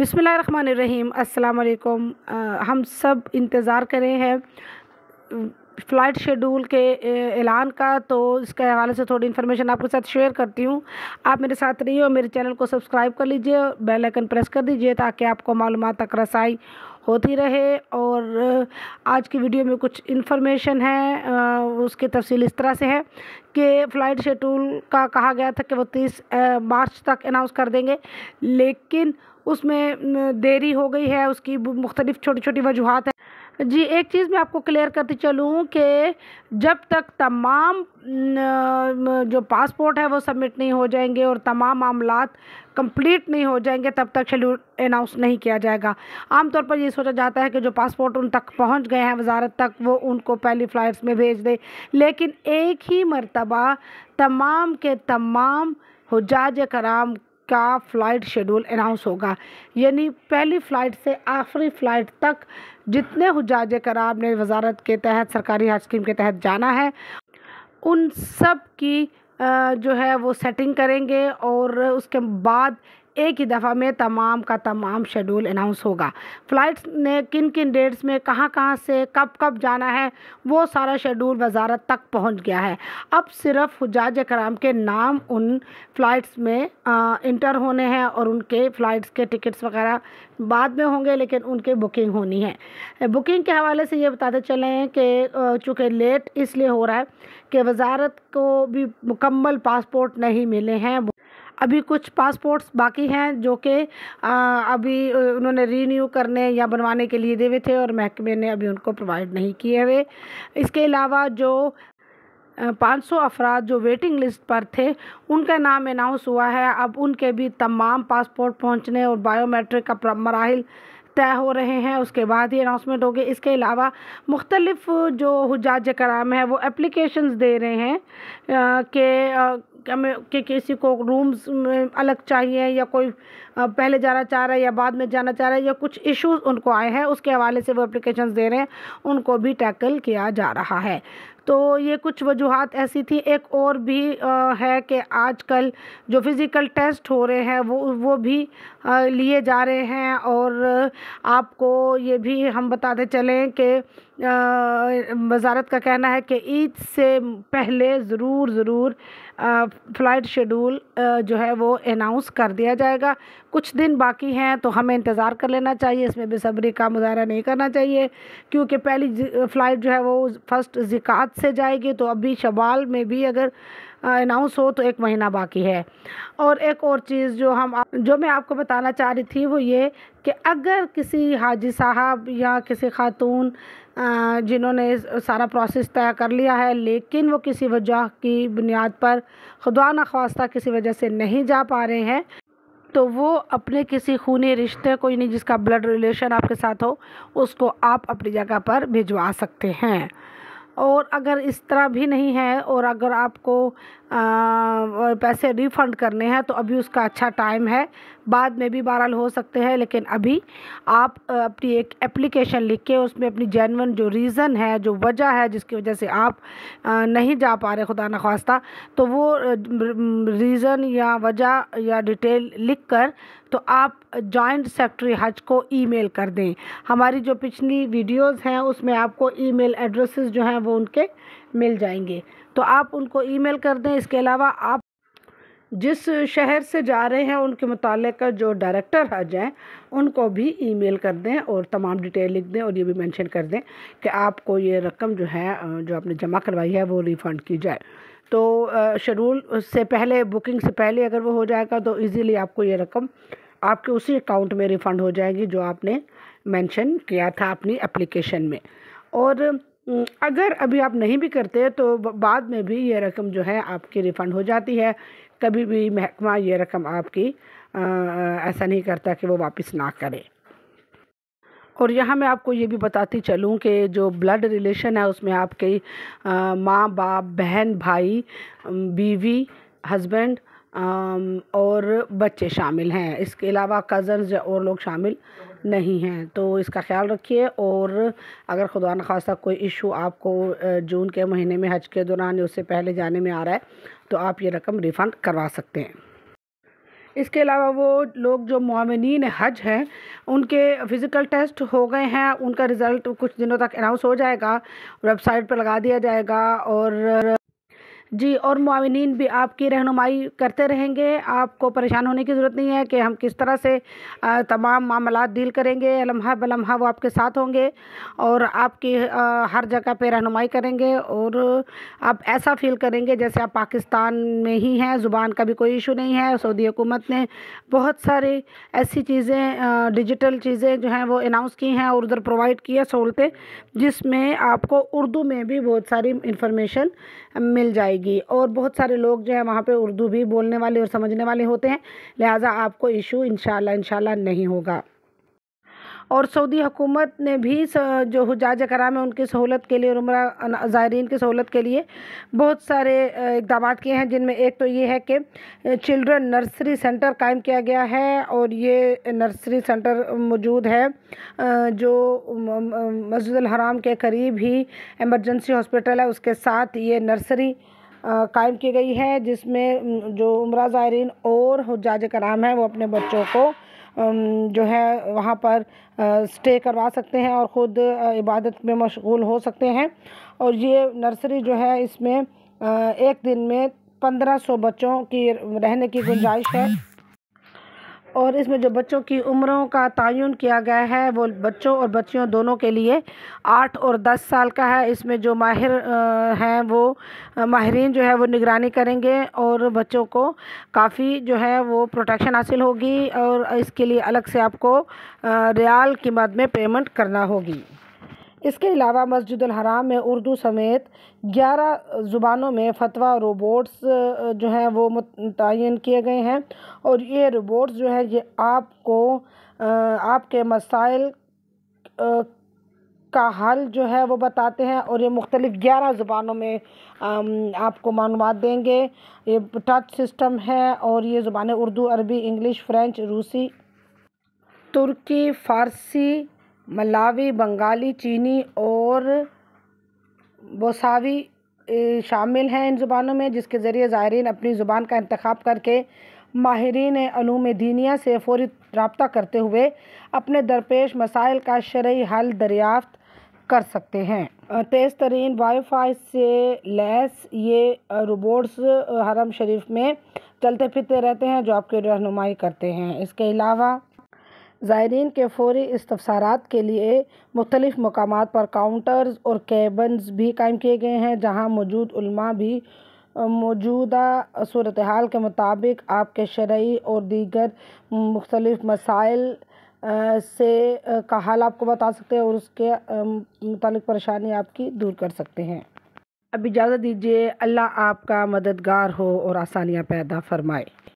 बिसमीम अल्लाम हम सब इंतज़ार करें हैं फ़्लाइट शेड्यूल के ऐलान का तो इसके हवाले से थोड़ी इन्फॉर्मेशन आपके साथ शेयर करती हूँ आप मेरे साथ रहिए और मेरे चैनल को सब्सक्राइब कर लीजिए बेल आइकन प्रेस कर दीजिए ताकि आपको मालूम तक रसाई होती रहे और आज की वीडियो में कुछ इन्फॉर्मेशन है उसके तफसील इस तरह से है कि फ़्लाइट शेड्यूल का कहा गया था कि वो तीस मार्च तक अनाउंस कर देंगे लेकिन उसमें देरी हो गई है उसकी मुख्तलिफ़ छोटी छोटी वजूहत जी एक चीज़ मैं आपको क्लियर करती चलूँ कि जब तक तमाम जो पासपोर्ट है वो सबमिट नहीं हो जाएंगे और तमाम मामला कंप्लीट नहीं हो जाएंगे तब तक शेड्यूल अनाउंस नहीं किया जाएगा आमतौर पर ये सोचा जाता है कि जो पासपोर्ट उन तक पहुंच गए हैं वजारत तक वो उनको पहली फ़्लाइट्स में भेज दें लेकिन एक ही मरतबा तमाम के तमाम हजाज कराम का फ़्लाइट शेड्यूल अनाउंस होगा यानी पहली फ़्लाइट से आखिरी फ़्लाइट तक जितने हजाज कराब ने वजारत के तहत सरकारी हज स्कीम के तहत जाना है उन सब की जो है वो सेटिंग करेंगे और उसके बाद एक ही दफ़ा में तमाम का तमाम शेड्यूल अनाउंस होगा फ़्लाइट्स ने किन किन डेट्स में कहाँ कहाँ से कब कब जाना है वो सारा शेड्यूल वजारत तक पहुँच गया है अब सिर्फ हजाज कराम के नाम उन फ़्लाइट्स में आ, इंटर होने हैं और उनके फ़्लाइट्स के टिकट्स वगैरह बाद में होंगे लेकिन उनके बुकिंग होनी है बुकिंग के हवाले से ये बताते चलें कि चूँकि लेट इसलिए हो रहा है कि वजारत को भी मुकम्मल पासपोर्ट नहीं मिले हैं अभी कुछ पासपोर्ट्स बाकी हैं जो कि अभी उन्होंने रीन्यू करने या बनवाने के लिए देवे थे और महकमे ने अभी उनको प्रोवाइड नहीं किए हुए इसके अलावा जो पाँच सौ अफराद जो वेटिंग लिस्ट पर थे उनका नाम अनाउंस हुआ है अब उनके भी तमाम पासपोर्ट पहुंचने और बायोमेट्रिक का मराहल तय हो रहे हैं उसके बाद ही अनाउंसमेंट होगी इसके अलावा मुख्तलिफ़ जो हजाज कराम है वो एप्लीकेशंस दे रहे हैं कि क्या मैं कि किसी को रूम्स में अलग चाहिए या कोई पहले जाना चाह रहा है या बाद में जाना चाह रहा है या कुछ इश्यूज उनको आए हैं उसके हवाले से वो एप्लीकेशन दे रहे हैं उनको भी टैकल किया जा रहा है तो ये कुछ वजूहत ऐसी थी एक और भी आ, है कि आजकल जो फ़िज़िकल टेस्ट हो रहे हैं वो वो भी लिए जा रहे हैं और आपको ये भी हम बताते चलें कि वजारत का कहना है कि ईद से पहले ज़रूर ज़रूर फ़्लाइट शेड्यूल जो है वो अनाउंस कर दिया जाएगा कुछ दिन बाकी हैं तो हमें इंतज़ार कर लेना चाहिए इसमें बेसब्री का मुजाहरा नहीं करना चाहिए क्योंकि पहली फ़्लाइट जो है वो फ़र्स्ट ज़िकात से जाएगी तो अभी शबाल में भी अगर अनाउंस हो तो एक महीना बाकी है और एक और चीज़ जो हम जो मैं आपको बताना चाह रही थी वो ये कि अगर किसी हाजी साहब या किसी खातून जिन्होंने सारा प्रोसेस तय कर लिया है लेकिन वो किसी वजह की बुनियाद पर खुदा नख्वास्ता किसी वजह से नहीं जा पा रहे हैं तो वो अपने किसी खूनी रिश्ते को यानी जिसका ब्लड रिलेशन आपके साथ हो उसको आप अपनी जगह पर भिजवा सकते हैं और अगर इस तरह भी नहीं है और अगर आपको आ, पैसे रिफ़ंड करने हैं तो अभी उसका अच्छा टाइम है बाद में भी बहरहाल हो सकते हैं लेकिन अभी आप अपनी एक एप्लीकेशन लिख के उसमें अपनी जैनवन जो रीज़न है जो वजह है जिसकी वजह से आप नहीं जा पा रहे खुदा नखास्ता तो वो रीज़न या वजह या डिटेल लिख कर तो आप जॉइंट सेक्रेटरी हज को ईमेल कर दें हमारी जो पिछली वीडियोस हैं उसमें आपको ईमेल एड्रेसेस जो हैं वो उनके मिल जाएंगे तो आप उनको ईमेल कर दें इसके अलावा आप जिस शहर से जा रहे हैं उनके मुतल जो डायरेक्टर हज हैं उनको भी ईमेल कर दें और तमाम डिटेल लिख दें और ये भी मेंशन कर दें कि आपको ये रकम जो है जो आपने जमा करवाई है वो रिफ़ंड की जाए तो शेड्यूल से पहले बुकिंग से पहले अगर वो हो जाएगा तो ईज़िली आपको ये रकम आपके उसी अकाउंट में रिफ़ंड हो जाएगी जो आपने मेंशन किया था अपनी एप्लीकेशन में और अगर अभी आप नहीं भी करते तो बाद में भी ये रकम जो है आपकी रिफ़ंड हो जाती है कभी भी महकमा ये रकम आपकी ऐसा नहीं करता कि वो वापस ना करे और यहाँ मैं आपको ये भी बताती चलूँ कि जो ब्लड रिलेशन है उसमें आपके माँ बाप बहन भाई बीवी हस्बैंड और बच्चे शामिल हैं इसके अलावा कज़न्स और लोग शामिल नहीं है तो इसका ख्याल रखिए और अगर खुदा न खासा कोई इशू आपको जून के महीने में हज के दौरान या उससे पहले जाने में आ रहा है तो आप ये रकम रिफ़ंड करवा सकते हैं इसके अलावा वो लोग जो मामिन हज हैं उनके फ़िज़िकल टेस्ट हो गए हैं उनका रिज़ल्ट कुछ दिनों तक अनाउंस हो जाएगा वेबसाइट पर लगा दिया जाएगा और जी और मुआवन भी आपकी रहनुमाई करते रहेंगे आपको परेशान होने की ज़रूरत नहीं है कि हम किस तरह से तमाम मामला डील करेंगे लम्हा बलम्हा वो आपके साथ होंगे और आपकी हर जगह पे रहनुमाई करेंगे और आप ऐसा फील करेंगे जैसे आप पाकिस्तान में ही हैं ज़ुबान का भी कोई इशू नहीं है सऊदी हुकूमत ने बहुत सारी ऐसी चीज़ें डिजिटल चीज़ें जो हैं वो अनाउंस की हैं और उधर प्रोवाइड की है सहूलतें जिसमें आपको उर्दू में भी बहुत सारी इंफॉर्मेशन मिल जाएगी जाएगी और बहुत सारे लोग जो है वहाँ पे उर्दू भी बोलने वाले और समझने वाले होते हैं लिहाजा आपको इशू इन इंशाल्लाह नहीं होगा और सऊदी हुकूमत ने भी जो हजाज कराम है उनकी सहूलत के लिए और उम्र ज़ायरीन की सहूलत के लिए बहुत सारे इकदाम किए हैं जिनमें एक तो ये है कि चिल्ड्रन नर्सरी सेंटर कायम किया गया है और ये नर्सरी सेंटर मौजूद है जो मस्जिद हराम के करीब ही एमरजेंसी हॉस्पिटल है उसके साथ ये नर्सरी कायम की गई है जिसमें जो उम्र ज़ायरीन और हजाज कराम हैं वो अपने बच्चों को जो है वहाँ पर स्टे करवा सकते हैं और ख़ुद इबादत में मशगूल हो सकते हैं और ये नर्सरी जो है इसमें एक दिन में पंद्रह सौ बच्चों की रहने की गुंजाइश है और इसमें जो बच्चों की उम्रों का तयन किया गया है वो बच्चों और बच्चियों दोनों के लिए आठ और दस साल का है इसमें जो माहिर हैं वो माहरीन जो है वो निगरानी करेंगे और बच्चों को काफ़ी जो है वो प्रोटेक्शन हासिल होगी और इसके लिए अलग से आपको रियाल की मद में पेमेंट करना होगी इसके अलावा मस्जिद हराम में उर्दू समेत ग्यारह ज़ुबानों में फतवा रोबोट्स जो हैं वो मुतन किए गए हैं और ये रोबोट्स जो हैं ये आपको आपके मसाइल का हल जो है वो बताते हैं और ये मुख्तलिफ़ ग्यारह ज़ुबानों में आपको मालूम देंगे ये टच सिस्टम है और ये ज़ुबान उर्दू अरबी इंग्लिश फ़्रेंच रूसी तुर्की फ़ारसी मलावी बंगाली चीनी और बोसावी शामिल हैं इन ज़ुबानों में जिसके ज़रिए ज़ायरीन अपनी ज़ुबान का इंतखब करके माहरीन अलूम दीनिया से फौरी रबता करते हुए अपने दरपेश मसाइल का शर्य हल दरियाफ्त कर सकते हैं तेज़ तरीन वाईफाई से लैस ये रोबोट्स हरम शरीफ में चलते फिरते रहते हैं जो आपकी रहनुमाई करते हैं इसके अलावा ज़ायरीन के फौरी इस्तफसारात के लिए मुख्तलिफ़ मकाम पर काउंटर्स और कैबन्स भी कायम किए गए हैं जहाँ मौजूद उलमा भी मौजूदा सूरत हाल के मुताबिक आपके शर्य और दीगर मुख्तलिफ़ मसाइल से का हाल आपको बता सकते हैं और उसके मतलब परेशानी आपकी दूर कर सकते हैं अब इजाज़त दीजिए अल्लाह आपका मददगार हो और आसानियाँ पैदा फरमाए